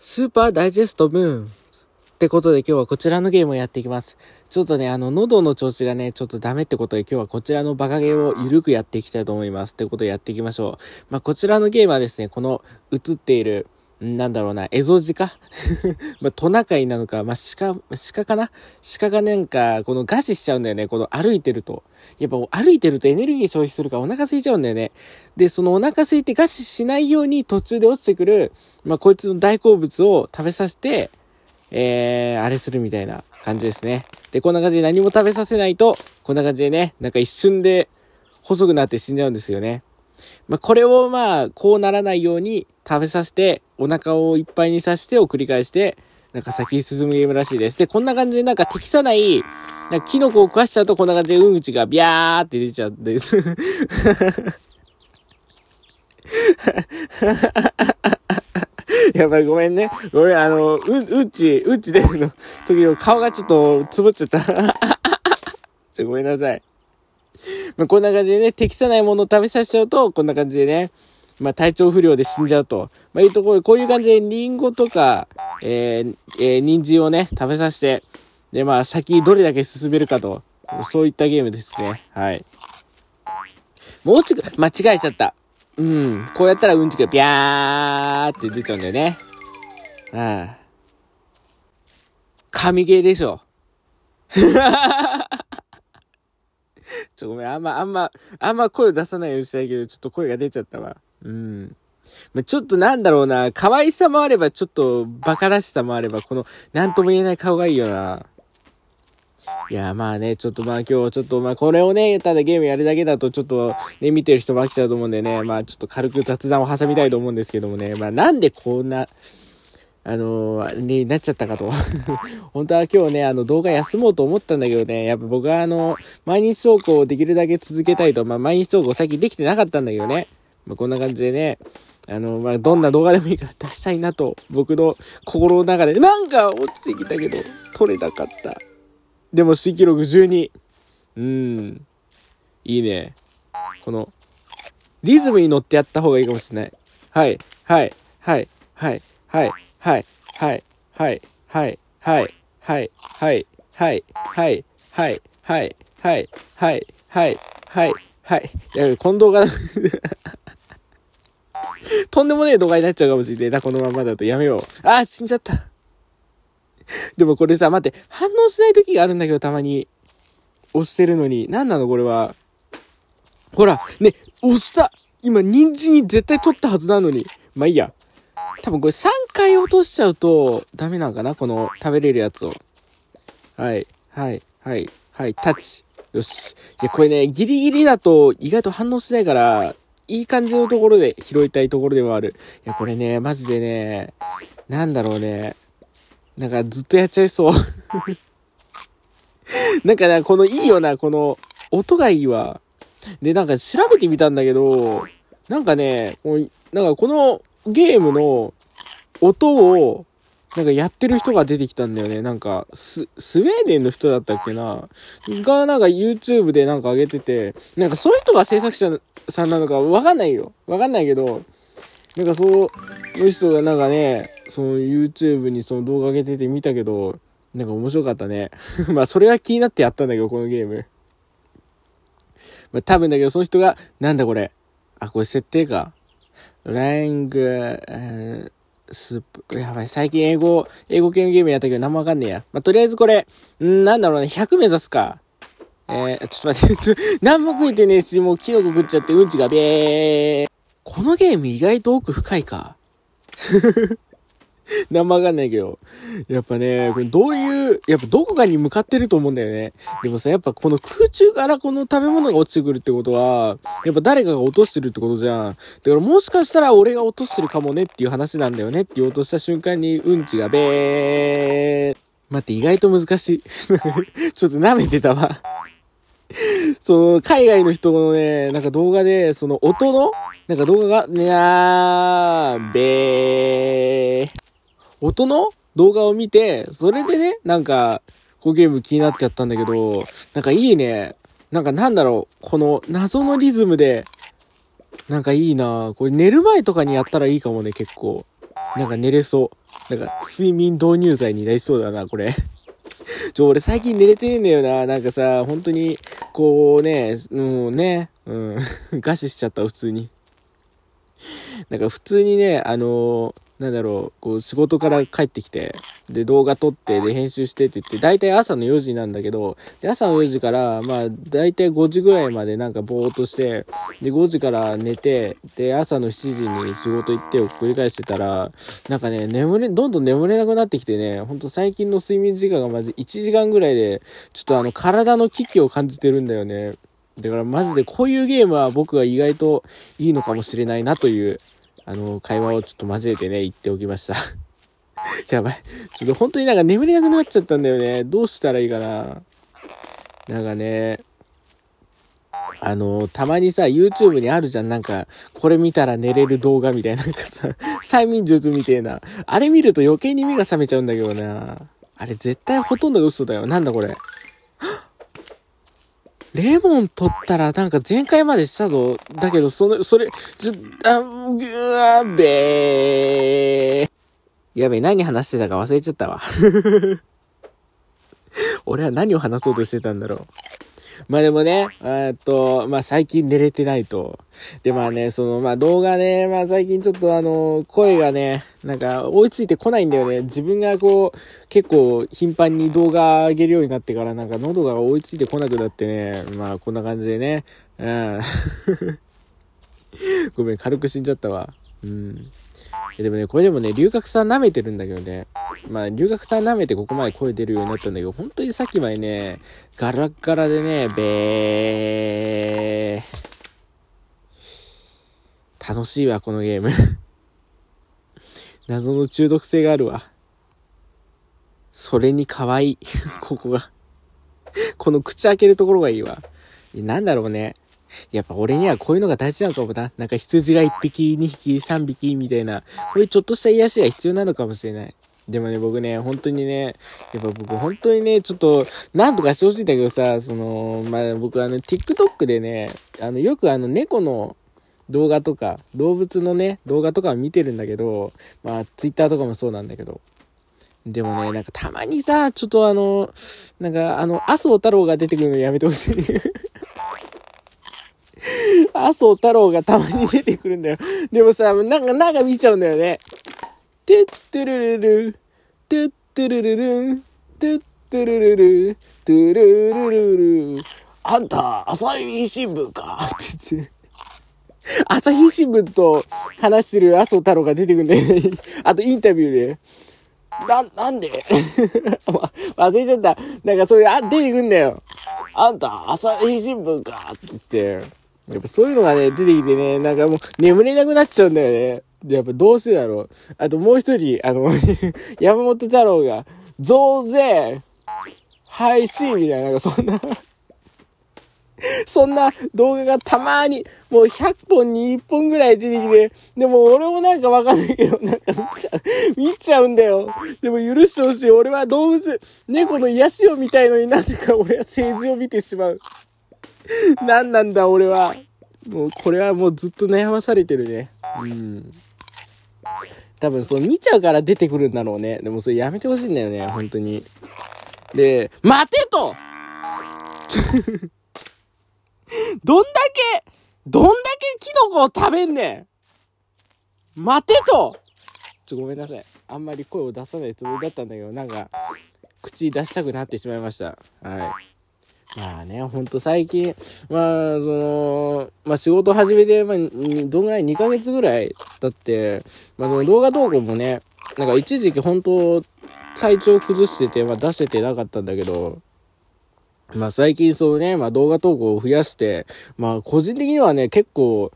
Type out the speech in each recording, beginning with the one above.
スーパーダイジェストムーンってことで今日はこちらのゲームをやっていきます。ちょっとね、あの、喉の調子がね、ちょっとダメってことで今日はこちらのバカゲーをゆるくやっていきたいと思います。ってことでやっていきましょう。まあ、こちらのゲームはですね、この映っているなんだろうな、エゾジカ まあ、トナカイなのか、まあ、鹿、鹿かな鹿がなんか、この餓死しちゃうんだよね。この歩いてると。やっぱ歩いてるとエネルギー消費するからお腹空いちゃうんだよね。で、そのお腹空いて餓死しないように途中で落ちてくる、まあ、こいつの大好物を食べさせて、えー、あれするみたいな感じですね。で、こんな感じで何も食べさせないと、こんな感じでね、なんか一瞬で細くなって死んじゃうんですよね。まあ、これをまあ、こうならないように食べさせて、お腹をいっぱいにさせてを繰り返して、なんか先に進むゲームらしいです。で、こんな感じでなんか適さない、なんかキノコを食わしちゃうとこんな感じでうんちがビャーって出ちゃうんです。やばい、ごめんね。ごめん、あの、う、うち、うち出るの時の顔がちょっとつぼっちゃった。ちょ、ごめんなさい。まあ、こんな感じでね、適さないものを食べさせちゃうと、こんな感じでね、まあ、体調不良で死んじゃうと。まあ、いうところで、こういう感じで、リンゴとか、えー、えー、人参をね、食べさせて、で、まあ、先どれだけ進めるかと。そういったゲームですね。はい。もうちょく、間違えちゃった。うん。こうやったらうんちくがビャーって出ちゃうんだよね。うん。神ゲーでしょ。ちょ、ごめん。あんま、あんま、あんま声を出さないようにしたいけど、ちょっと声が出ちゃったわ。うん。まあ、ちょっとなんだろうな。可愛さもあれば、ちょっと馬鹿らしさもあれば、この、なんとも言えない顔がいいよな。いや、まあね、ちょっとまあ今日、ちょっとまあこれをね、ただゲームやるだけだとちょっとね、見てる人も飽きちゃうと思うんでね、まあちょっと軽く雑談を挟みたいと思うんですけどもね、まあなんでこんな、あのー、になっちゃったかと。本当は今日ね、あの動画休もうと思ったんだけどね、やっぱ僕はあの、毎日投稿をできるだけ続けたいと、まあ毎日投稿最近できてなかったんだけどね。まあ、こんな感じでね、あの、まあ、どんな動画でもいいから出したいなと、僕の心の中で、なんか落ちてきたけど、撮れなかった。でも、新記録12。うん。いいね。この、リズムに乗ってやった方がいいかもしれない。はい、はい、はい、はい、はい。はい、はい、はい、はい、はい、はい、はい、はい、はい、はい、はい、はい、はい、はい、はい、はい。はいはいはいはいとんでもねえ動画になっちゃうかもしれないな、このままだと。やめよう。あー、死んじゃった。でもこれさ、待って、反応しない時があるんだけど、たまに。押してるのに。何なのこれは。ほら、ね、押した今、人参に絶対取ったはずなのに。まあいいや。多分これ3回落としちゃうとダメなんかなこの食べれるやつを。はい、はい、はい、はい、タッチ。よし。いや、これね、ギリギリだと意外と反応しないから、いい感じのところで拾いたいところではある。いや、これね、マジでね、なんだろうね。なんかずっとやっちゃいそう。なんかね、このいいよな、この音がいいわ。で、なんか調べてみたんだけど、なんかね、なんかこのゲームの音を、なんかやってる人が出てきたんだよね。なんか、ス、スウェーデンの人だったっけなが、なんか YouTube でなんか上げてて、なんかそういう人が制作者さんなのかわかんないよ。わかんないけど、なんかそう、の人がなんかね、その YouTube にその動画上げてて見たけど、なんか面白かったね。まあそれは気になってやったんだけど、このゲーム。まあ多分だけど、その人が、なんだこれ。あ、これ設定か。lying, uh, スプ、やばい、最近英語、英語系のゲームやったけど何もわかんねえや。まあ、とりあえずこれ、んなんだろうね、100目指すか。えー、ちょっと待って、ちょ、何も食えてねえし、もうキノコ食っちゃってうんちがべー。このゲーム意外と奥深いか。もわかんないけど。やっぱね、これどういう、やっぱどこかに向かってると思うんだよね。でもさ、やっぱこの空中からこの食べ物が落ちてくるってことは、やっぱ誰かが落としてるってことじゃん。だからもしかしたら俺が落としてるかもねっていう話なんだよねって言おうとした瞬間にうんちがべー。待って、意外と難しい。ちょっと舐めてたわ。その、海外の人のね、なんか動画で、その音の、なんか動画が、にゃー、べー。音の動画を見て、それでね、なんか、こうゲーム気になってやったんだけど、なんかいいね。なんかなんだろう、この謎のリズムで、なんかいいなこれ寝る前とかにやったらいいかもね、結構。なんか寝れそう。なんか睡眠導入剤になりそうだな、これ。ちょ、俺最近寝れてねえんだよな。なんかさ、本当に、こうね、もうね、うん、餓死しちゃった、普通に。なんか普通にね、あのーなんだろう、こう仕事から帰ってきて、で動画撮って、で編集してって言って、大体朝の4時なんだけど、で朝の4時から、まあ大体5時ぐらいまでなんかぼーっとして、で5時から寝て、で朝の7時に仕事行ってを繰り返してたら、なんかね、眠れ、どんどん眠れなくなってきてね、ほんと最近の睡眠時間がまじ1時間ぐらいで、ちょっとあの体の危機を感じてるんだよね。だからマジでこういうゲームは僕は意外といいのかもしれないなというあの、会話をちょっと交えてね、言っておきました。やばい。ちょっと本当になんか眠れなくなっちゃったんだよね。どうしたらいいかな。なんかね、あの、たまにさ、YouTube にあるじゃん。なんか、これ見たら寝れる動画みたいな、なんかさ、催眠術みたいな。あれ見ると余計に目が覚めちゃうんだけどな。あれ絶対ほとんど嘘だよ。なんだこれ。レモン取ったらなんか全開までしたぞ。だけど、その、それ、ちょ、あ、ぐわべー。やべえ、何話してたか忘れちゃったわ。俺は何を話そうとしてたんだろう。まあでもね、えっと、まあ最近寝れてないと。で、まあね、その、まあ動画ね、まあ最近ちょっとあの、声がね、なんか追いついてこないんだよね。自分がこう、結構頻繁に動画上げるようになってからなんか喉が追いついてこなくなってね、まあこんな感じでね、うん。ごめん、軽く死んじゃったわ。うん。でもね、これでもね、龍角さん舐めてるんだけどね。まあ、留学さん舐めてここまで声出るようになったんだけど、本当にさっきまでね、ガラッガラでね、べー。楽しいわ、このゲーム 謎の中毒性があるわ。それに可愛い ここがこの口開けるところがいいわ。なんだろうね。やっぱ俺にはこういうのが大事なのかもな。なんか羊が1匹、2匹、3匹みたいな、こういうちょっとした癒しが必要なのかもしれない。でもね、僕ね、本当にね、やっぱ僕本当にね、ちょっと、なんとかしてほしいんだけどさ、その、まあ、僕あの、TikTok でね、あの、よくあの、猫の動画とか、動物のね、動画とかを見てるんだけど、まあ、Twitter とかもそうなんだけど、でもね、なんかたまにさ、ちょっとあの、なんかあの、麻生太郎が出てくるのやめてほしい。麻生太郎がたまに出てくるんだよ。でもさ、なんか、なんか見ちゃうんだよね。てってるるる、てってるるる、てってるるる、てるるるる。あんた、朝日新聞かって言って。朝日新聞と話してる麻生太郎が出てくんだよね。あとインタビューで。な、なんで 忘れちゃった。なんかそういう、あ、出てくんだよ。あんた、朝日新聞かって言って。やっぱそういうのがね、出てきてね、なんかもう眠れなくなっちゃうんだよね。で、やっぱどうせだろう。あともう一人、あの 山本太郎が、増税、廃止みたいな、なんかそんな そんな動画がたまに、もう100本に1本ぐらい出てきて、でも俺もなんかわかんないけど、なんか見ちゃう、見ちゃうんだよ。でも許してほしい。俺は動物、猫の癒しを見たいのになぜか俺は政治を見てしまう。何なんだ俺は。もうこれはもうずっと悩まされてるね。うん。多分、その見ちゃうから出てくるんだろうね。でもそれやめてほしいんだよね、本当に。で、待てと どんだけ、どんだけキノコを食べんねん待てとちょ、ごめんなさい。あんまり声を出さないつもりだったんだけど、なんか、口出したくなってしまいました。はい。まあね、ほんと最近、まあ、その、まあ仕事始めて、まあ、どんぐらい ?2 ヶ月ぐらい経って、まあその動画投稿もね、なんか一時期本当体調崩してて、まあ出せてなかったんだけど、まあ最近そうね、まあ動画投稿を増やして、まあ個人的にはね、結構、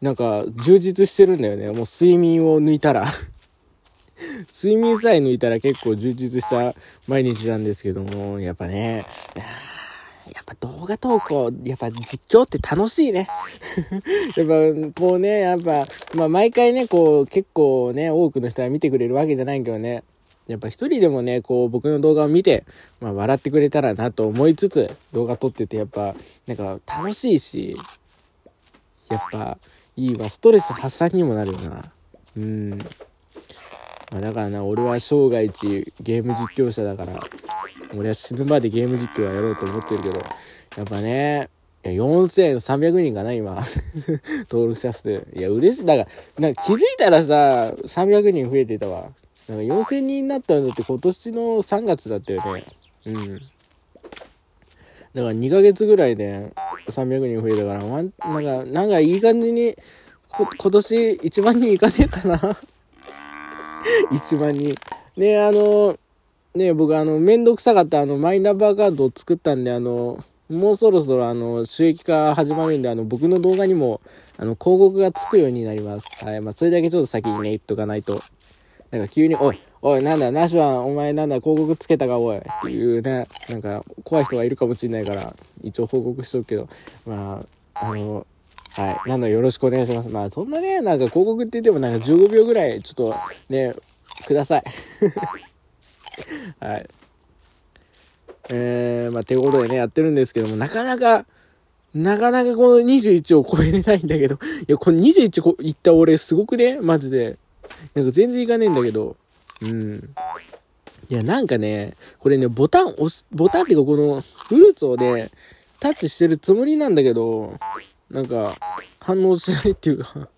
なんか充実してるんだよね。もう睡眠を抜いたら 睡眠さえ抜いたら結構充実した毎日なんですけども、やっぱね、やっぱ動画投稿、やっぱ実況って楽しいね。やっぱこうね、やっぱ、まあ毎回ね、こう結構ね、多くの人は見てくれるわけじゃないけどね。やっぱ一人でもね、こう僕の動画を見て、まあ笑ってくれたらなと思いつつ、動画撮っててやっぱ、なんか楽しいし、やっぱいいわ、ストレス発散にもなるよな。うん。まあ、だからな俺は生涯一ゲーム実況者だから俺は死ぬまでゲーム実況はやろうと思ってるけどやっぱね4300人かな、今。登録者数。いや、嬉しい。だから、なんか気づいたらさ、300人増えてたわ。なんか4000人になったのって今年の3月だったよね。うん。だから2ヶ月ぐらいで300人増えたから、なんか、なんかいい感じに、今年1万人いかねえかな 一番に。ね、あの、ね、僕、あの、めんどくさかった、あの、マイナンバーカードを作ったんで、あの、もうそろそろ、あの、収益化始まるんで、あの、僕の動画にも、あの、広告がつくようになります。はい、まあ、それだけちょっと先にね、言っとかないと。なんか急に、おい、おい、なんだ、なしはお前なんだ、広告つけたか、おい、っていうね、なんか、怖い人がいるかもしれないから、一応報告しとくけど、まあ、あの、はい。なのだ、よろしくお願いします。まあ、そんなね、なんか広告って言っても、なんか15秒ぐらい、ちょっとね、ください。はい。えー、まあ、手とでね、やってるんですけども、なかなか、なかなかこの21を超えれないんだけど、いや、この21いった俺、すごくね、マジで。なんか全然いかねえんだけど、うん。いや、なんかね、これね、ボタン押す、ボタンっていうか、この、フルーツをね、タッチしてるつもりなんだけど、なんか、反応しないっていうか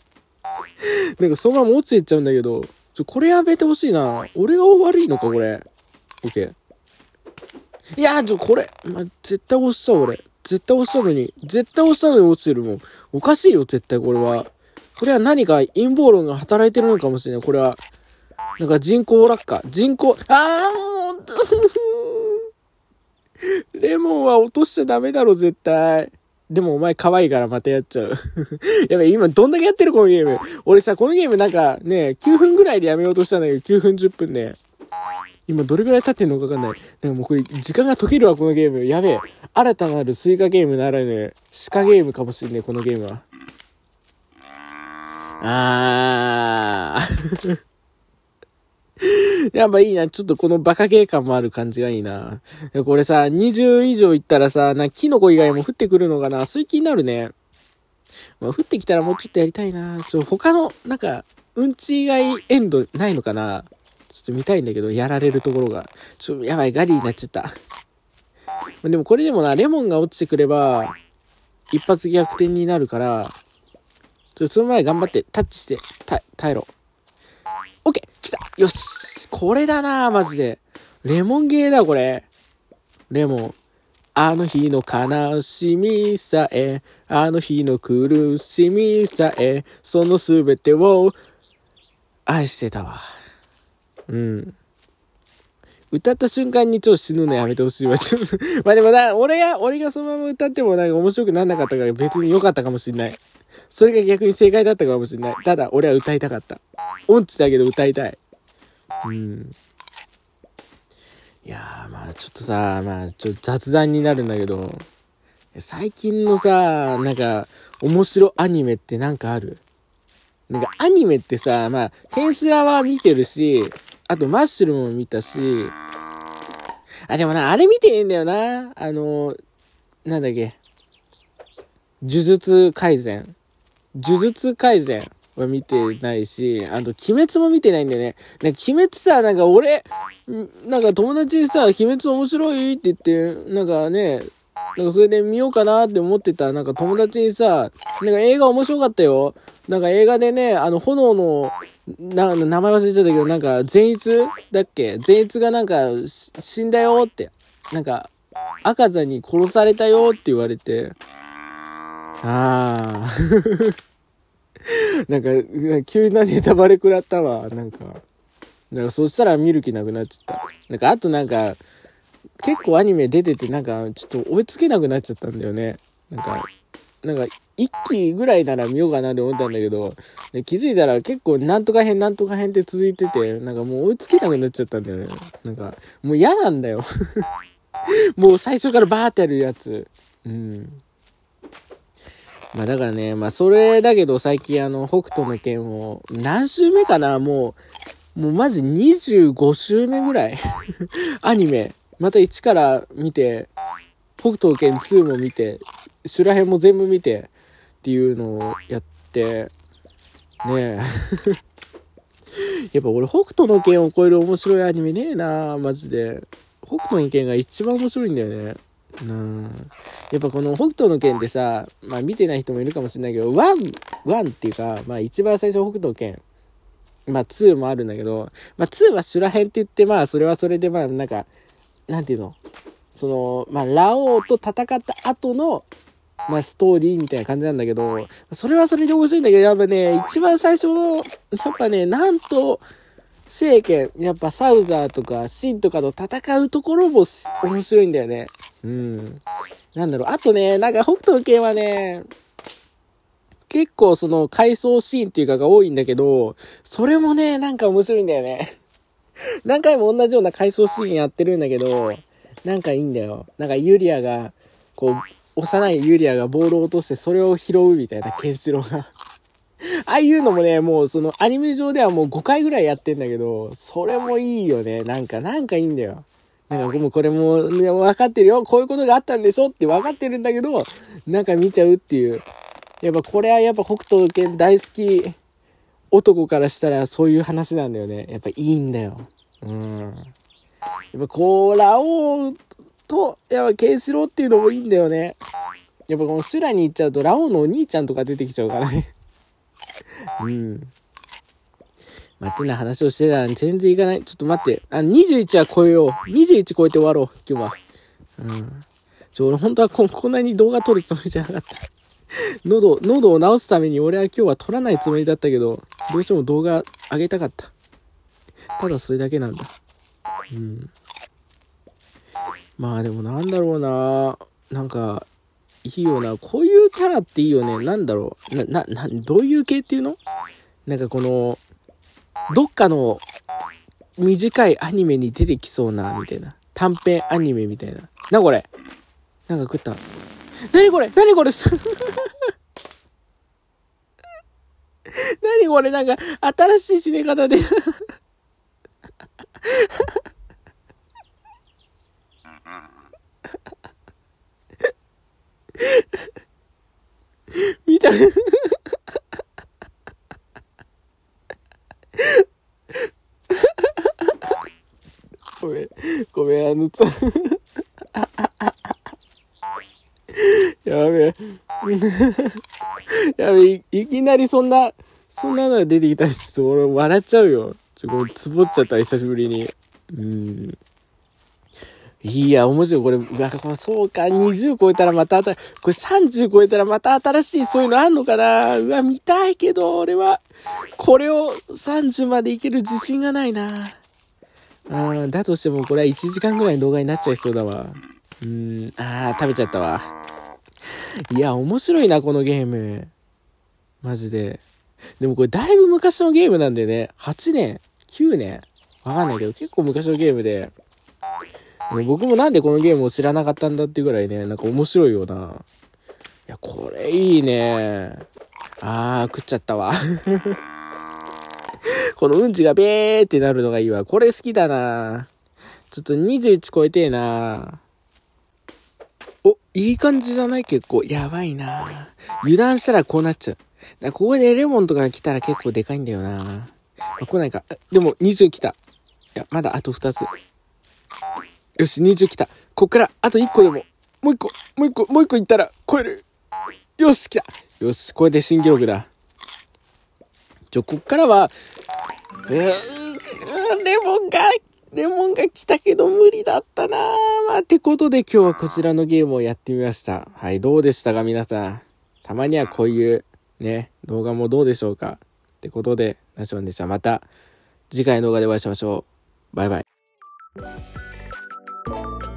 なんかそのまま落ちていっちゃうんだけど、ちょ、これやめてほしいな。俺が悪いのか、これ。オッケー。いやー、ちょ、これ。ま絶対押しちゃう、俺。絶対押したのに。絶対押したのに落ちてるもん。おかしいよ、絶対これは。これは何か陰謀論が働いてるのかもしれない。これは。なんか人工落下。人工、あーもう、レモンは落としちゃダメだろ、絶対。でもお前可愛いからまたやっちゃう やべ、今どんだけやってるこのゲーム。俺さ、このゲームなんかね、9分ぐらいでやめようとしたんだけど、9分10分で、ね。今どれぐらい経ってんのかわかんない。でももうこれ時間が解けるわ、このゲーム。やべえ。新たなるスイカゲームならぬ、ね、鹿ゲームかもしんねえ、このゲームは。あー やっぱいいな。ちょっとこのバカ芸感もある感じがいいな。これさ、20以上いったらさ、な、キノコ以外も降ってくるのかな。そ気になるね。まあ、降ってきたらもうちょっとやりたいな。ちょ、他の、なんか、うんち以外エンドないのかな。ちょっと見たいんだけど、やられるところが。ちょ、やばい、ガリになっちゃった。でもこれでもな、レモンが落ちてくれば、一発逆転になるから、ちょ、その前頑張って、タッチして、耐えろ。オッケー来たよしこれだなマジで。レモンゲーだ、これ。レモン。あの日の悲しみさえ、あの日の苦しみさえ、そのすべてを愛してたわ。うん。歌った瞬間にちょっと死ぬのやめてほしいわ。ちょっと まあでもな、俺が、俺がそのまま歌ってもなんか面白くなんなかったから別に良かったかもしんない。それが逆に正解だったかもしんない。ただ、俺は歌いたかった。音痴だけど歌いたい。うん。いやまあちょっとさ、まあちょっと雑談になるんだけど、最近のさ、なんか、面白アニメってなんかあるなんかアニメってさ、まあ、テンスラは見てるし、あとマッシュルも見たし、あ、でもな、あれ見てえんだよな。あの、なんだっけ。呪術改善。呪術改善。は見てないし、あと、鬼滅も見てないんだよね。なんか、鬼滅さ、なんか俺、なんか友達にさ、鬼滅面白いって言って、なんかね、なんかそれで見ようかなって思ってた、なんか友達にさ、なんか映画面白かったよ。なんか映画でね、あの、炎の、な、名前忘れちゃったけど、なんか、善逸だっけ善逸がなんか、死んだよって。なんか、赤座に殺されたよって言われて。ああ。なんか、急なネタバレ食らったわ、なんか。だからそしたら見る気なくなっちゃった。なんか、あとなんか、結構アニメ出てて、なんか、ちょっと追いつけなくなっちゃったんだよね。なんか、なんか、1期ぐらいなら見ようかなって思ったんだけど、気づいたら結構なんとか編なんとか編って続いてて、なんかもう追いつけなくなっちゃったんだよね。なんか、もう嫌なんだよ もう最初からバーってやるやつ。うん。まあだからね、まあそれだけど最近あの、北斗の剣を何週目かなもう、もうマジ25週目ぐらい アニメ、また1から見て、北斗剣2も見て、修羅編も全部見てっていうのをやって、ねえ やっぱ俺北斗の剣を超える面白いアニメねえなマジで。北斗の剣が一番面白いんだよね。うん。やっぱこの北斗の拳ってさ、まあ見てない人もいるかもしれないけど、ワン、ワンっていうか、まあ一番最初北斗拳、まあ2もあるんだけど、まあ2は修羅編って言って、まあそれはそれでまあなんか、なんていうのその、まあラオウと戦った後の、まあストーリーみたいな感じなんだけど、それはそれで面白いんだけど、やっぱね、一番最初の、やっぱね、なんと、政権、やっぱサウザーとかシンとかと戦うところも面白いんだよね。うん。なんだろう、あとね、なんか北斗系はね、結構その回想シーンっていうかが多いんだけど、それもね、なんか面白いんだよね。何回も同じような回想シーンやってるんだけど、なんかいいんだよ。なんかユリアが、こう、幼いユリアがボールを落としてそれを拾うみたいな、ケンシロウが。ああいうのもね、もうそのアニメ上ではもう5回ぐらいやってんだけど、それもいいよね。なんか、なんかいいんだよ。なんかもうこれも、ね、分かってるよ。こういうことがあったんでしょって分かってるんだけど、なんか見ちゃうっていう。やっぱこれはやっぱ北斗健大好き男からしたらそういう話なんだよね。やっぱいいんだよ。うん。やっぱこう、ラオウと、やっぱケンシロウっていうのもいいんだよね。やっぱこの修羅に行っちゃうとラオウのお兄ちゃんとか出てきちゃうからね。うん。待ってな話をしてたら全然いかない。ちょっと待って。あ、21は超えよう。21超えて終わろう、今日は。うん。ちょ、俺本当はこ、こんなに動画撮るつもりじゃなかった。喉、喉を治すために俺は今日は撮らないつもりだったけど、どうしても動画上げたかった。ただそれだけなんだ。うん。まあでもなんだろうな。なんか、いいよな。こういうキャラっていいよね。なんだろう。な、な、などういう系っていうのなんかこの、どっかの短いアニメに出てきそうな、みたいな。短編アニメみたいな。なこれなんか食ったなにこれなにこれなにこれなんか、新しい死ね方で 見た ごめん、ごめん、あのつ やべえ。やべえ、いきなりそんな、そんなのが出てきたら、ちょっと俺笑っちゃうよ。ちょ、とこれ、つぼっちゃった、久しぶりに。うん。いや、面白い。これ、そうか、20超えたらまた、これ30超えたらまた新しいそういうのあんのかなうわ、見たいけど、俺は、これを30までいける自信がないな。うん、だとしても、これは1時間ぐらいの動画になっちゃいそうだわ。うん、あー、食べちゃったわ。いや、面白いな、このゲーム。マジで。でもこれ、だいぶ昔のゲームなんでね、8年、9年、わかんないけど、結構昔のゲームで、僕もなんでこのゲームを知らなかったんだっていうぐらいね、なんか面白いような。いや、これいいね。あー、食っちゃったわ。このうんちがべーってなるのがいいわ。これ好きだな。ちょっと21超えてえな。お、いい感じじゃない結構。やばいな。油断したらこうなっちゃう。だここでレモンとか来たら結構でかいんだよな。まあ、来ないか。でも20来た。いや、まだあと2つ。よし、20来た。こっから、あと1個でも、もう1個、もう1個、もう1個いったら、超える。よし、来た。よし、これで新記録だ。じゃ、こっからは、えー、レモンが、レモンが来たけど無理だったなまあ、ってことで今日はこちらのゲームをやってみました。はい、どうでしたか皆さん。たまにはこういう、ね、動画もどうでしょうかってことで、ナションでした。また、次回の動画でお会いしましょう。バイバイ。Thank you.